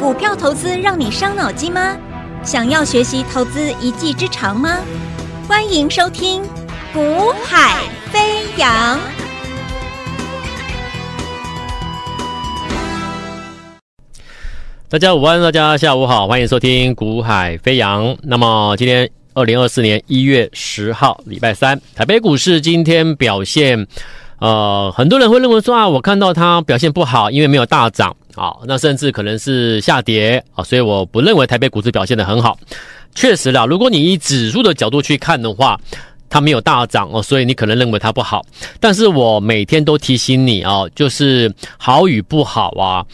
股票投资让你伤脑筋吗？想要学习投资一技之长吗？欢迎收听《股海飞扬》。大家午安，大家下午好，欢迎收听《股海飞扬》。那么今天二零二四年一月十号，礼拜三，台北股市今天表现，呃，很多人会认为说啊，我看到它表现不好，因为没有大涨。啊，那甚至可能是下跌啊，所以我不认为台北股市表现的很好。确实啦，如果你以指数的角度去看的话，它没有大涨哦，所以你可能认为它不好。但是我每天都提醒你啊，就是好与不好啊，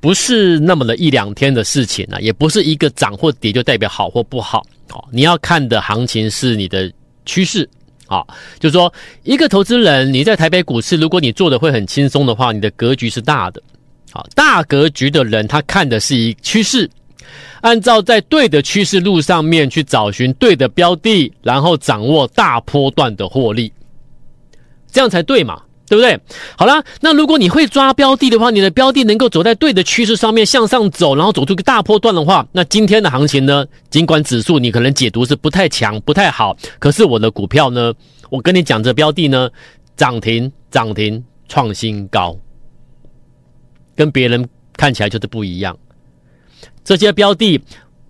不是那么的一两天的事情啊，也不是一个涨或跌就代表好或不好。好，你要看的行情是你的趋势啊，就是说，一个投资人你在台北股市，如果你做的会很轻松的话，你的格局是大的。好，大格局的人他看的是一趋势，按照在对的趋势路上面去找寻对的标的，然后掌握大波段的获利，这样才对嘛，对不对？好啦，那如果你会抓标的的话，你的标的能够走在对的趋势上面向上走，然后走出个大波段的话，那今天的行情呢？尽管指数你可能解读是不太强、不太好，可是我的股票呢，我跟你讲，这标的呢，涨停涨停创新高。跟别人看起来就是不一样。这些标的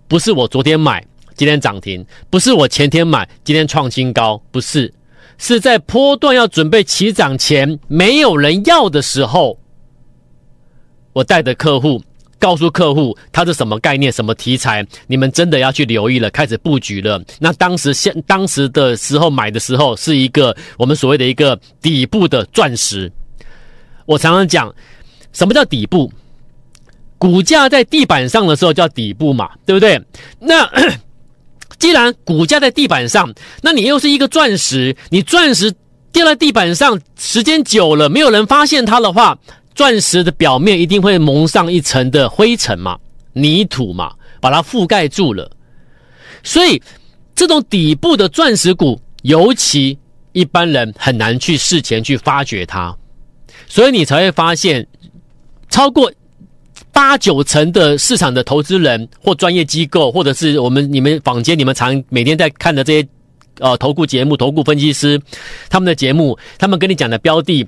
不是我昨天买，今天涨停；不是我前天买，今天创新高；不是，是在波段要准备起涨前，没有人要的时候，我带着客户告诉客户，它是什么概念、什么题材，你们真的要去留意了，开始布局了。那当时现当时的时候买的时候，是一个我们所谓的一个底部的钻石。我常常讲。什么叫底部？股价在地板上的时候叫底部嘛，对不对？那 既然股价在地板上，那你又是一个钻石，你钻石掉在地板上，时间久了，没有人发现它的话，钻石的表面一定会蒙上一层的灰尘嘛、泥土嘛，把它覆盖住了。所以，这种底部的钻石股，尤其一般人很难去事前去发掘它，所以你才会发现。超过八九成的市场的投资人或专业机构，或者是我们你们坊间你们常每天在看的这些，呃，投顾节目、投顾分析师他们的节目，他们跟你讲的标的，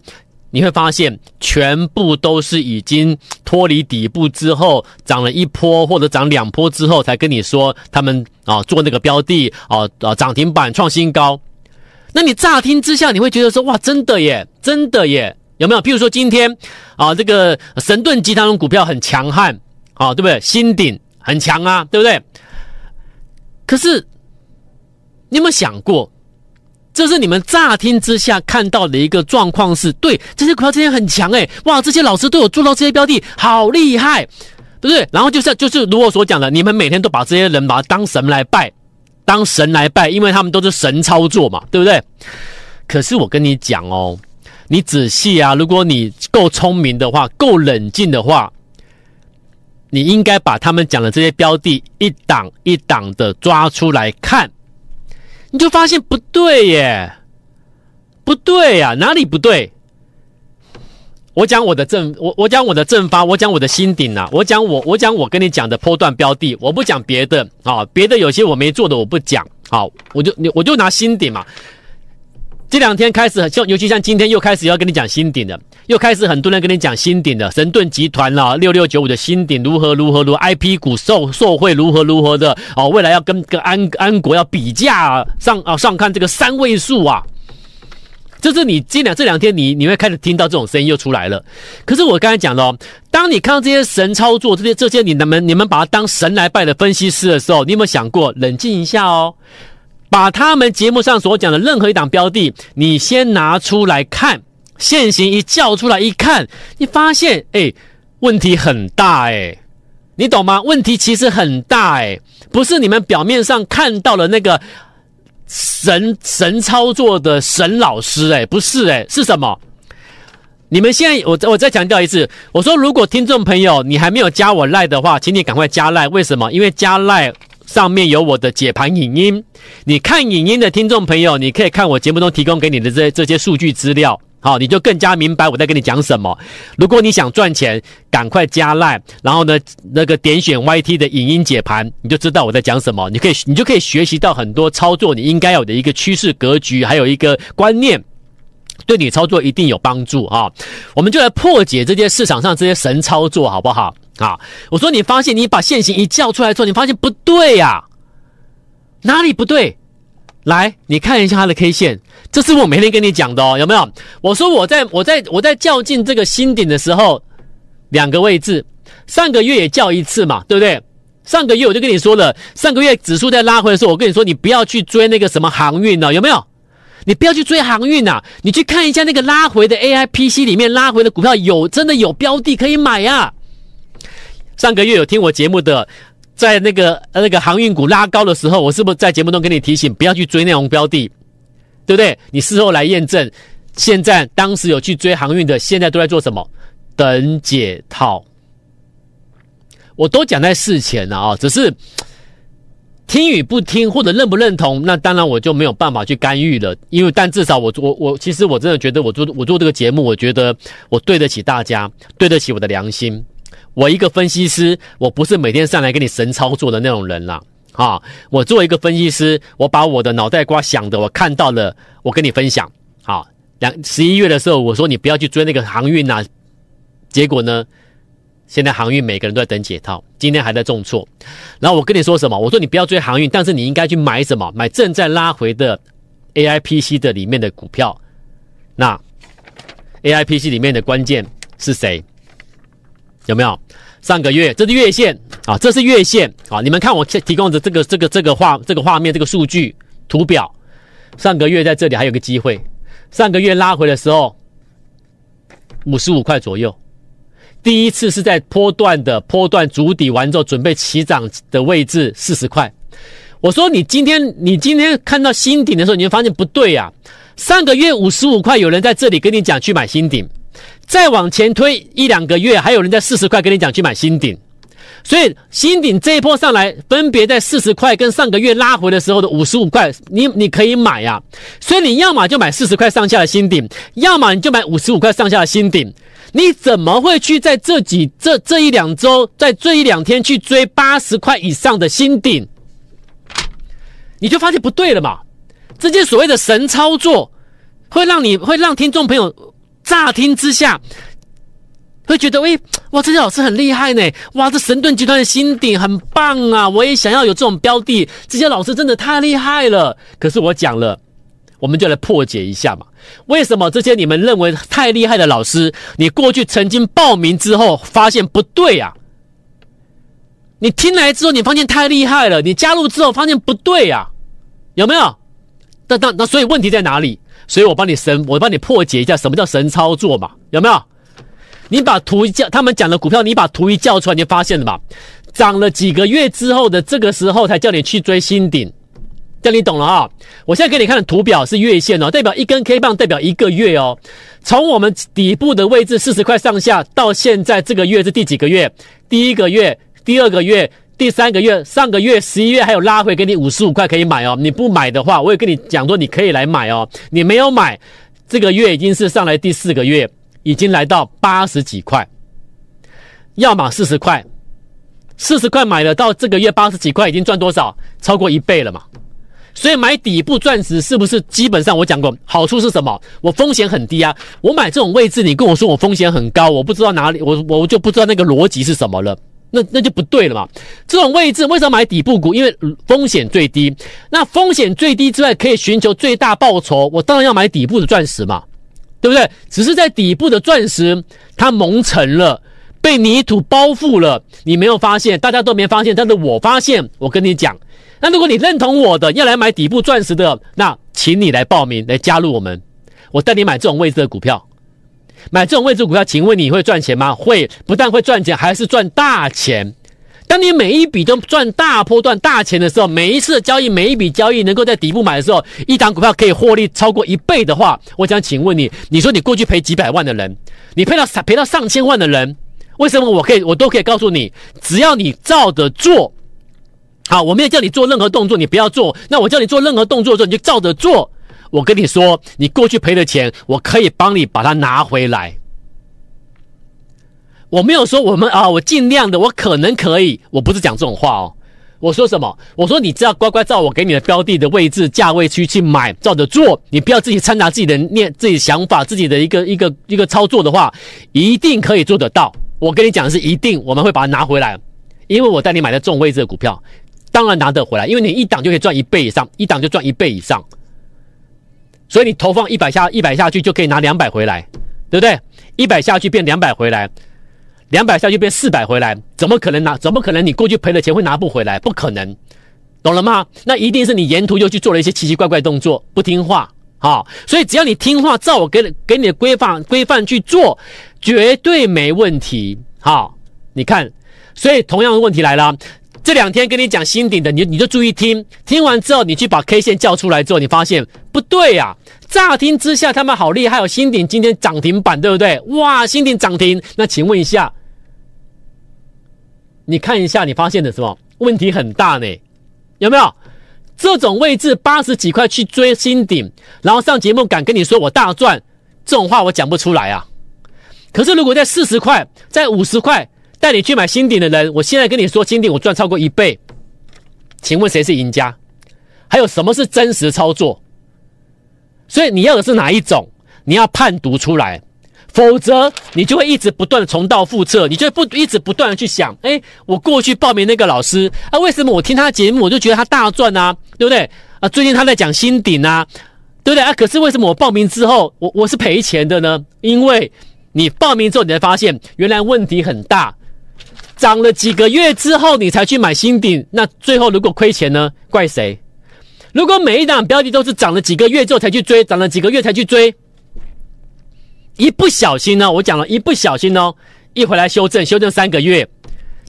你会发现全部都是已经脱离底部之后涨了一波或者涨两波之后才跟你说他们啊做那个标的啊啊涨停板创新高，那你乍听之下你会觉得说哇真的耶，真的耶。有没有？譬如说，今天啊，这个神盾集团的股票很强悍，啊，对不对？新鼎很强啊，对不对？可是，你有没有想过，这是你们乍听之下看到的一个状况？是对，这些股票今天很强哎，哇，这些老师都有做到这些标的，好厉害，对不对？然后就是就是，如我所讲的，你们每天都把这些人把当神来拜，当神来拜，因为他们都是神操作嘛，对不对？可是我跟你讲哦。你仔细啊，如果你够聪明的话，够冷静的话，你应该把他们讲的这些标的一档一档的抓出来看，你就发现不对耶，不对呀，哪里不对？我讲我的正，我我讲我的正发，我讲我的心顶呐，我讲我我讲我跟你讲的波段标的，我不讲别的啊，别的有些我没做的我不讲，好，我就我就拿心顶嘛。这两天开始，像尤其像今天又开始要跟你讲新顶的，又开始很多人跟你讲新顶的神盾集团了，六六九五的新顶如何如何如 I P 股受受贿如何如何的哦，未来要跟跟安安国要比价上啊上看这个三位数啊，就是你今两这两天你你会开始听到这种声音又出来了。可是我刚才讲了，当你看到这些神操作，这些这些你能你们把它当神来拜的分析师的时候，你有没有想过冷静一下哦？把他们节目上所讲的任何一档标的，你先拿出来看，现行一叫出来一看，你发现哎，问题很大哎，你懂吗？问题其实很大哎，不是你们表面上看到的那个神神操作的神老师哎，不是哎，是什么？你们现在我我再强调一次，我说如果听众朋友你还没有加我赖的话，请你赶快加赖。为什么？因为加赖。上面有我的解盘影音，你看影音的听众朋友，你可以看我节目中提供给你的这这些数据资料，好，你就更加明白我在跟你讲什么。如果你想赚钱，赶快加赖，然后呢，那个点选 YT 的影音解盘，你就知道我在讲什么。你可以，你就可以学习到很多操作，你应该有的一个趋势格局，还有一个观念，对你操作一定有帮助啊。我们就来破解这些市场上这些神操作，好不好？啊！我说你发现你把现行一叫出来之后，你发现不对呀？哪里不对？来，你看一下它的 K 线，这是我每天跟你讲的哦，有没有？我说我在我在我在较进这个新顶的时候，两个位置，上个月也叫一次嘛，对不对？上个月我就跟你说了，上个月指数在拉回的时候，我跟你说你不要去追那个什么航运了，有没有？你不要去追航运啊！你去看一下那个拉回的 A I P C 里面拉回的股票，有真的有标的可以买呀？上个月有听我节目的，在那个那个航运股拉高的时候，我是不是在节目中跟你提醒不要去追那种标的，对不对？你事后来验证，现在当时有去追航运的，现在都在做什么？等解套。我都讲在事前了啊，只是听与不听或者认不认同，那当然我就没有办法去干预了，因为但至少我我我其实我真的觉得我做我做这个节目，我觉得我对得起大家，对得起我的良心。我一个分析师，我不是每天上来给你神操作的那种人了啊！我做一个分析师，我把我的脑袋瓜想的，我看到了，我跟你分享。好，两十一月的时候，我说你不要去追那个航运呐，结果呢，现在航运每个人都在等解套，今天还在重挫。然后我跟你说什么？我说你不要追航运，但是你应该去买什么？买正在拉回的 AIPC 的里面的股票。那 AIPC 里面的关键是谁？有没有上个月？这是月线啊，这是月线啊！你们看我提供的这个、这个、这个画、这个画面、这个数据图表。上个月在这里还有个机会，上个月拉回的时候五十五块左右，第一次是在坡段的坡段主底完之后准备起涨的位置四十块。我说你今天你今天看到新顶的时候，你就发现不对呀。上个月五十五块，有人在这里跟你讲去买新顶。再往前推一两个月，还有人在四十块跟你讲去买新顶，所以新顶这一波上来，分别在四十块跟上个月拉回的时候的五十五块，你你可以买呀。所以你要么就买四十块上下的新顶，要么你就买五十五块上下的新顶。你怎么会去在这几这这一两周，在这一两天去追八十块以上的新顶？你就发现不对了嘛？这些所谓的神操作，会让你会让听众朋友。乍听之下，会觉得：哎，哇，这些老师很厉害呢！哇，这神盾集团的新顶很棒啊！我也想要有这种标的，这些老师真的太厉害了。可是我讲了，我们就来破解一下嘛。为什么这些你们认为太厉害的老师，你过去曾经报名之后发现不对啊？你听来之后，你发现太厉害了，你加入之后发现不对啊？有没有？那那那，所以问题在哪里？所以我帮你神，我帮你破解一下，什么叫神操作嘛？有没有？你把图一叫他们讲的股票，你把图一叫出来，你就发现了吧？涨了几个月之后的这个时候才叫你去追新顶，这你懂了啊？我现在给你看的图表是月线哦，代表一根 K 棒代表一个月哦。从我们底部的位置四十块上下，到现在这个月是第几个月？第一个月，第二个月。第三个月，上个月十一月还有拉回给你五十五块可以买哦，你不买的话，我也跟你讲说你可以来买哦。你没有买，这个月已经是上来第四个月，已经来到八十几块。要么四十块，四十块买了到这个月八十几块，已经赚多少？超过一倍了嘛。所以买底部钻石是不是基本上我讲过好处是什么？我风险很低啊。我买这种位置，你跟我说我风险很高，我不知道哪里，我我就不知道那个逻辑是什么了。那那就不对了嘛！这种位置为什么买底部股？因为风险最低。那风险最低之外，可以寻求最大报酬。我当然要买底部的钻石嘛，对不对？只是在底部的钻石，它蒙尘了，被泥土包覆了。你没有发现？大家都没发现，但是我发现。我跟你讲，那如果你认同我的，要来买底部钻石的，那请你来报名，来加入我们，我带你买这种位置的股票。买这种位置股票，请问你会赚钱吗？会，不但会赚钱，还是赚大钱。当你每一笔都赚大波段大钱的时候，每一次交易，每一笔交易能够在底部买的时候，一档股票可以获利超过一倍的话，我想请问你，你说你过去赔几百万的人，你赔到赔到上千万的人，为什么我可以，我都可以告诉你，只要你照着做，好，我没有叫你做任何动作，你不要做，那我叫你做任何动作的时候，你就照着做。我跟你说，你过去赔的钱，我可以帮你把它拿回来。我没有说我们啊，我尽量的，我可能可以，我不是讲这种话哦。我说什么？我说你只要乖乖照我给你的标的的位置、价位去去买，照着做，你不要自己掺杂自己的念、自己想法、自己的一个一个一个操作的话，一定可以做得到。我跟你讲的是一定，我们会把它拿回来，因为我带你买的这种位置的股票，当然拿得回来，因为你一档就可以赚一倍以上，一档就赚一倍以上。所以你投放一百下，一百下去就可以拿两百回来，对不对？一百下去变两百回来，两百下去变四百回来，怎么可能拿？怎么可能你过去赔了钱会拿不回来？不可能，懂了吗？那一定是你沿途又去做了一些奇奇怪怪动作，不听话啊！所以只要你听话，照我给给你的规范规范去做，绝对没问题。好，你看，所以同样的问题来了。这两天跟你讲新顶的，你你就注意听。听完之后，你去把 K 线叫出来之后，你发现不对呀。乍听之下，他们好厉害，有新顶今天涨停板，对不对？哇，新顶涨停。那请问一下，你看一下，你发现的什么？问题很大呢，有没有？这种位置八十几块去追新顶，然后上节目敢跟你说我大赚，这种话我讲不出来啊。可是如果在四十块，在五十块。带你去买新顶的人，我现在跟你说，新顶我赚超过一倍，请问谁是赢家？还有什么是真实操作？所以你要的是哪一种？你要判读出来，否则你就会一直不断的重蹈覆辙，你就会不一直不断的去想：哎，我过去报名那个老师啊，为什么我听他的节目我就觉得他大赚啊，对不对？啊，最近他在讲新顶啊，对不对啊？可是为什么我报名之后，我我是赔钱的呢？因为你报名之后，你才发现原来问题很大。涨了几个月之后，你才去买新顶，那最后如果亏钱呢？怪谁？如果每一档标的都是涨了几个月之后才去追，涨了几个月才去追，一不小心呢？我讲了一不小心哦，一回来修正，修正三个月。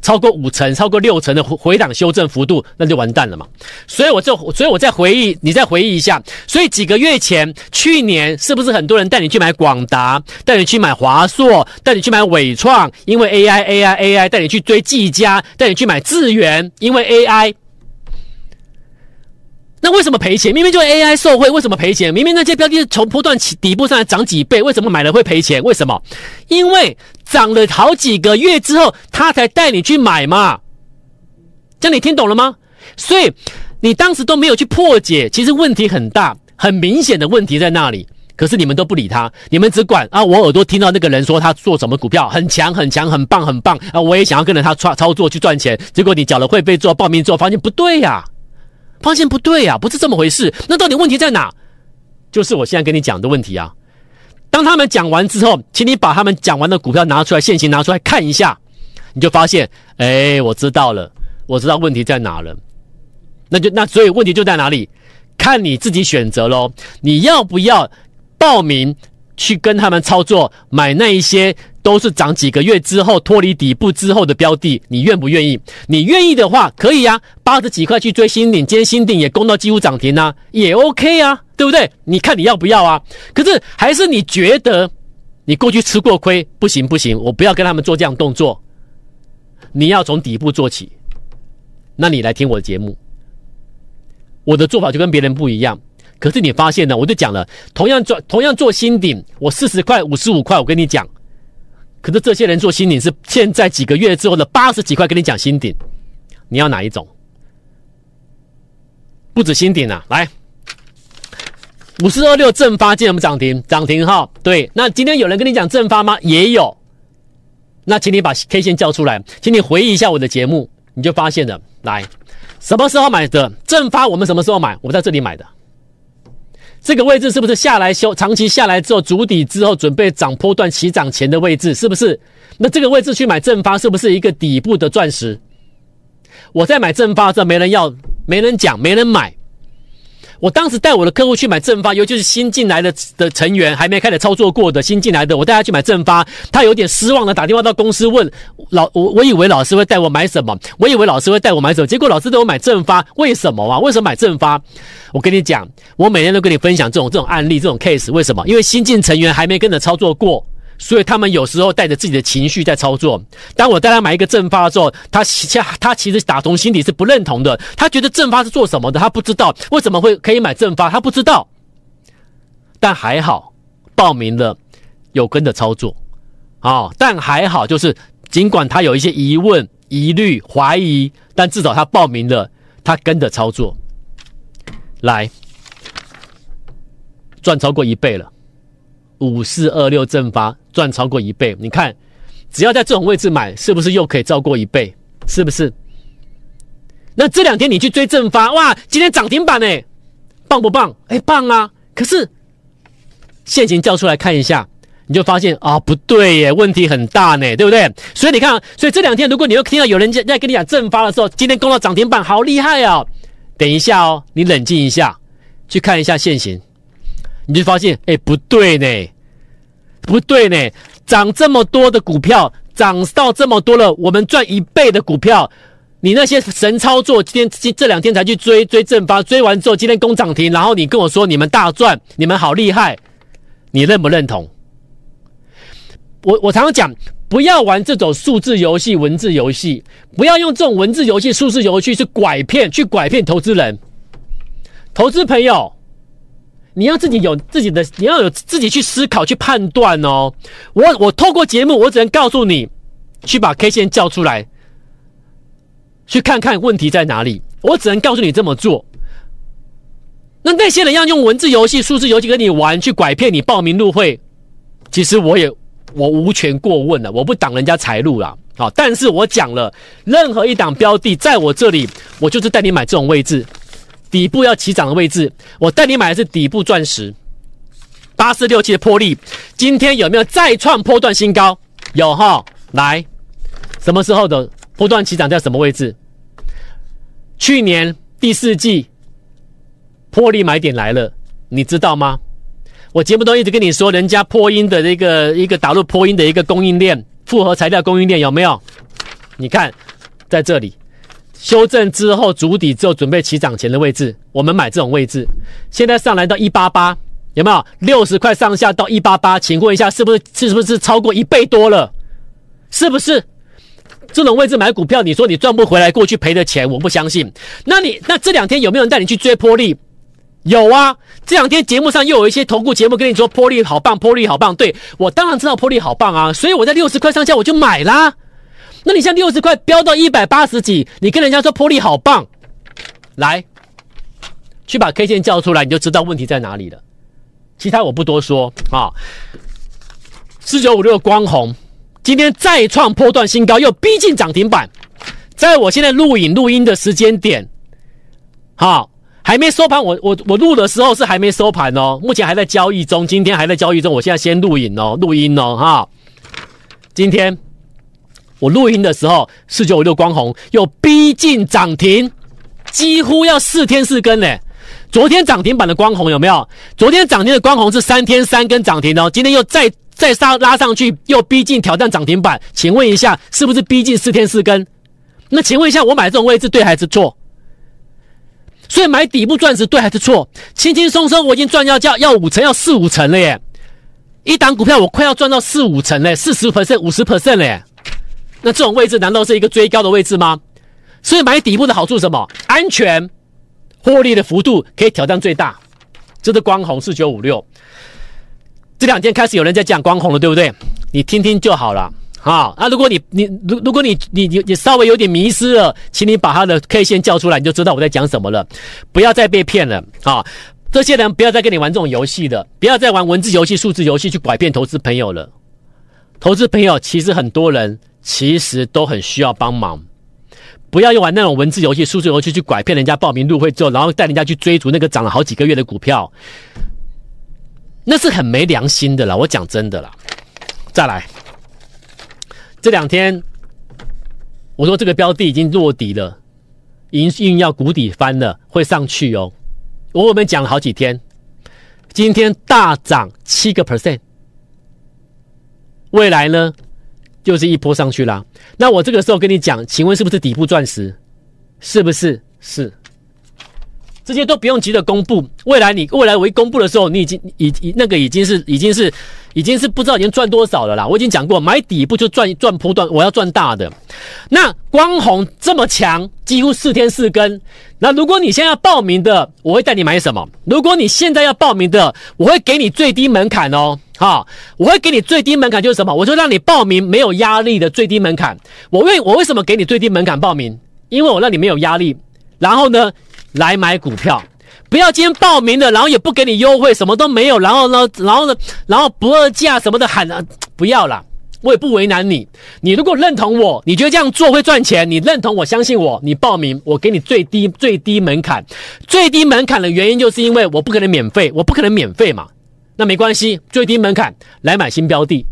超过五成、超过六成的回档修正幅度，那就完蛋了嘛。所以我就，所以我再回忆，你再回忆一下。所以几个月前，去年是不是很多人带你去买广达，带你去买华硕，带你去买伟创，因为 AI、AI、AI，带你去追技嘉，带你去买智元，因为 AI。那为什么赔钱？明明就是 AI 受贿，为什么赔钱？明明那些标的从波段起底部上来涨几倍，为什么买了会赔钱？为什么？因为涨了好几个月之后，他才带你去买嘛。这你听懂了吗？所以你当时都没有去破解，其实问题很大，很明显的问题在那里。可是你们都不理他，你们只管啊，我耳朵听到那个人说他做什么股票很强、很强、很棒、很棒啊，我也想要跟着他操操作去赚钱。结果你缴了会费做报名做，发现不对呀。发现不对啊，不是这么回事。那到底问题在哪？就是我现在跟你讲的问题啊。当他们讲完之后，请你把他们讲完的股票拿出来，现行拿出来看一下，你就发现，哎，我知道了，我知道问题在哪了。那就那所以问题就在哪里？看你自己选择喽。你要不要报名去跟他们操作买那一些？都是涨几个月之后脱离底部之后的标的，你愿不愿意？你愿意的话，可以呀，八十几块去追新顶，今天新顶也攻到几乎涨停呢，也 OK 啊，对不对？你看你要不要啊？可是还是你觉得你过去吃过亏，不行不行，我不要跟他们做这样动作。你要从底部做起，那你来听我的节目，我的做法就跟别人不一样。可是你发现呢？我就讲了，同样做同样做新顶，我四十块五十五块，我跟你讲。可是这些人做新顶是现在几个月之后的八十几块跟你讲新顶，你要哪一种？不止新顶啊！来，五四二六正发竟然不涨停，涨停哈。对，那今天有人跟你讲正发吗？也有。那请你把 K 线叫出来，请你回忆一下我的节目，你就发现了。来什么时候买的正发？我们什么时候买？我们在这里买的。这个位置是不是下来修长期下来之后，足底之后准备涨波段起涨前的位置，是不是？那这个位置去买正发，是不是一个底部的钻石？我在买正发，这没人要，没人讲，没人买。我当时带我的客户去买正发，尤其是新进来的的成员还没开始操作过的，新进来的我带他去买正发，他有点失望的打电话到公司问老我我以为老师会带我买什么，我以为老师会带我买什么，结果老师带我买正发，为什么啊？为什么买正发？我跟你讲，我每天都跟你分享这种这种案例这种 case，为什么？因为新进成员还没跟着操作过。所以他们有时候带着自己的情绪在操作。当我带他买一个正发的时候，他其他其实打从心底是不认同的。他觉得正发是做什么的？他不知道为什么会可以买正发，他不知道。但还好，报名了，有跟着操作，啊！但还好，就是尽管他有一些疑问、疑虑、怀疑，但至少他报名了，他跟着操作，来赚超过一倍了。五四二六正发赚超过一倍，你看，只要在这种位置买，是不是又可以超过一倍？是不是？那这两天你去追正发，哇，今天涨停板哎，棒不棒？哎，棒啊！可是现行叫出来看一下，你就发现啊，不对耶，问题很大呢，对不对？所以你看，所以这两天如果你又听到有人在在跟你讲正发的时候，今天攻到涨停板，好厉害啊！等一下哦，你冷静一下，去看一下现行。你就发现，哎，不对呢，不对呢，涨这么多的股票，涨到这么多了，我们赚一倍的股票，你那些神操作，今天今这两天才去追追正发，追完之后今天攻涨停，然后你跟我说你们大赚，你们好厉害，你认不认同？我我常常讲，不要玩这种数字游戏、文字游戏，不要用这种文字游戏、数字游戏去拐骗，去拐骗投资人，投资朋友。你要自己有自己的，你要有自己去思考、去判断哦。我我透过节目，我只能告诉你，去把 K 线叫出来，去看看问题在哪里。我只能告诉你这么做。那那些人要用文字游戏、数字游戏跟你玩，去拐骗你报名入会，其实我也我无权过问了，我不挡人家财路了。好，但是我讲了，任何一档标的，在我这里，我就是带你买这种位置。底部要起涨的位置，我带你买的是底部钻石八四六七的破例，今天有没有再创破断新高？有哈，来，什么时候的破断起涨在什么位置？去年第四季破例买点来了，你知道吗？我节目都一直跟你说，人家破音的这个一个打入破音的一个供应链，复合材料供应链有没有？你看，在这里。修正之后，足底之后准备起涨前的位置，我们买这种位置。现在上来到一八八，有没有六十块上下到一八八？请问一下，是不是是不是超过一倍多了？是不是这种位置买股票？你说你赚不回来过去赔的钱，我不相信。那你那这两天有没有人带你去追波利？有啊，这两天节目上又有一些投顾节目跟你说波利好棒，波利好棒。对我当然知道波利好棒啊，所以我在六十块上下我就买啦。那你像六十块飙到一百八十几，你跟人家说玻璃好棒，来，去把 K 线叫出来，你就知道问题在哪里了。其他我不多说啊。四九五六光红今天再创破断新高，又逼近涨停板。在我现在录影录音的时间点，好，还没收盘，我我我录的时候是还没收盘哦，目前还在交易中，今天还在交易中，我现在先录影哦，录音哦，哈，今天。我录音的时候，四九五六光弘又逼近涨停，几乎要四天四根呢。昨天涨停板的光红有没有？昨天涨停的光红是三天三根涨停的，今天又再再上拉上去，又逼近挑战涨停板。请问一下，是不是逼近四天四根？那请问一下，我买这种位置对还是错？所以买底部钻石对还是错？轻轻松松，我已经赚要价要五成，要四五成了耶！一档股票我快要赚到四五成嘞，四十 percent、五十 percent 嘞。那这种位置难道是一个追高的位置吗？所以买底部的好处是什么？安全，获利的幅度可以挑战最大。这是光红四九五六，这两天开始有人在讲光红了，对不对？你听听就好了啊。啊，如果你你如如果你你你你稍微有点迷失了，请你把他的 K 线叫出来，你就知道我在讲什么了。不要再被骗了啊！这些人不要再跟你玩这种游戏的，不要再玩文字游戏、数字游戏去拐骗投资朋友了。投资朋友其实很多人。其实都很需要帮忙，不要用玩那种文字游戏、数字游戏去拐骗人家报名入会之后，然后带人家去追逐那个涨了好几个月的股票，那是很没良心的啦。我讲真的啦，再来，这两天我说这个标的已经落底了，已经要谷底翻了，会上去哦。我我们讲了好几天，今天大涨七个 percent，未来呢？就是一波上去啦。那我这个时候跟你讲，请问是不是底部钻石？是不是？是。这些都不用急着公布，未来你未来我一公布的时候，你已经已已那个已经是已经是已经是不知道已经赚多少了啦。我已经讲过，买底部就赚赚波段，我要赚大的。那光红这么强，几乎四天四根。那如果你现在要报名的，我会带你买什么？如果你现在要报名的，我会给你最低门槛哦。好，我会给你最低门槛就是什么？我就让你报名没有压力的最低门槛。我为我为什么给你最低门槛报名？因为我让你没有压力，然后呢来买股票，不要今天报名了，然后也不给你优惠，什么都没有，然后呢，然后呢，然后不二价什么的喊啊不要啦，我也不为难你。你如果认同我，你觉得这样做会赚钱，你认同我相信我，你报名我给你最低最低门槛，最低门槛的原因就是因为我不可能免费，我不可能免费嘛。那没关系，最低门槛来买新标的，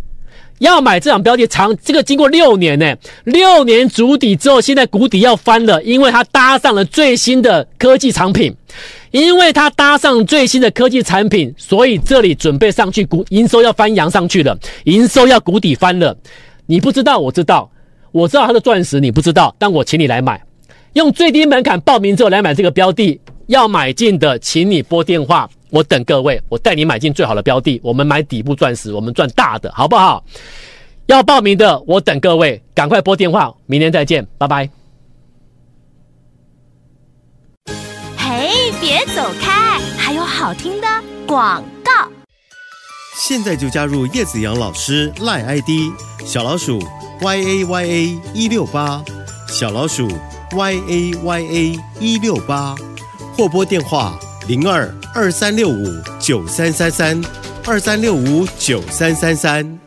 要买这场标的，长这个经过六年呢，六年足底之后，现在谷底要翻了，因为它搭上了最新的科技产品，因为它搭上最新的科技产品，所以这里准备上去谷，营收要翻扬上去了，营收要谷底翻了。你不知道，我知道，我知道它的钻石，你不知道，但我请你来买，用最低门槛报名之后来买这个标的，要买进的，请你拨电话。我等各位，我带你买进最好的标的，我们买底部钻石，我们赚大的，好不好？要报名的，我等各位，赶快拨电话，明天再见，拜拜。嘿，别走开，还有好听的广告。现在就加入叶子阳老师赖 ID 小老鼠 yayay 一六八，小老鼠 yayay 一六八，或拨电话。零二二三六五九三三三，二三六五九三三三。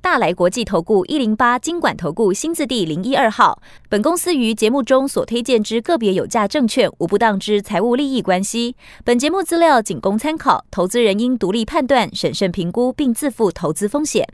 大来国际投顾一零八经管投顾新字第零一二号。本公司于节目中所推荐之个别有价证券无不当之财务利益关系。本节目资料仅供参考，投资人应独立判断、审慎评估并自负投资风险。